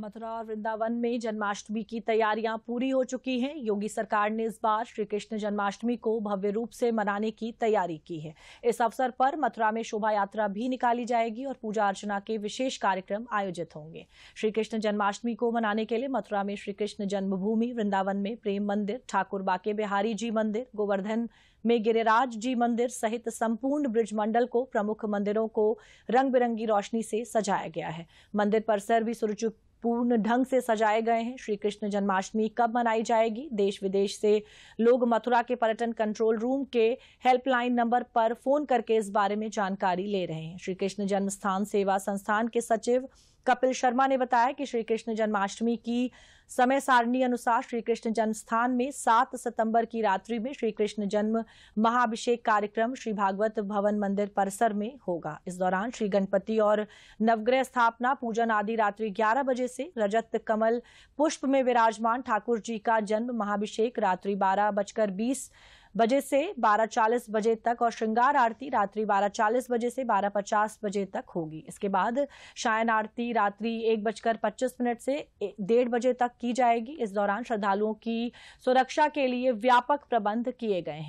मथुरा और वृंदावन में जन्माष्टमी की तैयारियां पूरी हो चुकी हैं योगी सरकार ने इस बार श्री कृष्ण जन्माष्टमी को भव्य रूप से मनाने की तैयारी की है इस अवसर पर मथुरा में शोभा यात्रा भी निकाली जाएगी और पूजा अर्चना के विशेष कार्यक्रम आयोजित होंगे श्री कृष्ण जन्माष्टमी को मनाने के लिए मथुरा में श्री कृष्ण जन्मभूमि वृंदावन में प्रेम मंदिर ठाकुर बाके बिहारी जी मंदिर गोवर्धन में गिरिराज जी मंदिर सहित संपूर्ण ब्रिज मंडल को प्रमुख मंदिरों को रंग बिरंगी रोशनी से सजाया गया है मंदिर परिसर भी सुरचु पूर्ण ढंग से सजाए गए हैं श्री कृष्ण जन्माष्टमी कब मनाई जाएगी देश विदेश से लोग मथुरा के पर्यटन कंट्रोल रूम के हेल्पलाइन नंबर पर फोन करके इस बारे में जानकारी ले रहे हैं श्री कृष्ण जन्म स्थान सेवा संस्थान के सचिव कपिल शर्मा ने बताया कि श्री कृष्ण जन्माष्टमी की समय सारणी अनुसार श्री कृष्ण जन्म स्थान में 7 सितंबर की रात्रि में श्री कृष्ण जन्म महाभिषेक कार्यक्रम श्री भागवत भवन मंदिर परिसर में होगा इस दौरान श्री गणपति और नवग्रह स्थापना पूजन आदि रात्रि 11 बजे से रजत कमल पुष्प में विराजमान ठाकुर जी का जन्म महाभिषेक रात्रि बारह बजकर बीस बजे से 12:40 बजे तक और श्रृंगार आरती रात्रि 12:40 बजे से 12:50 बजे तक होगी इसके बाद शायन आरती रात्रि एक बजकर पच्चीस मिनट से डेढ़ बजे तक की जाएगी इस दौरान श्रद्धालुओं की सुरक्षा के लिए व्यापक प्रबंध किए गए हैं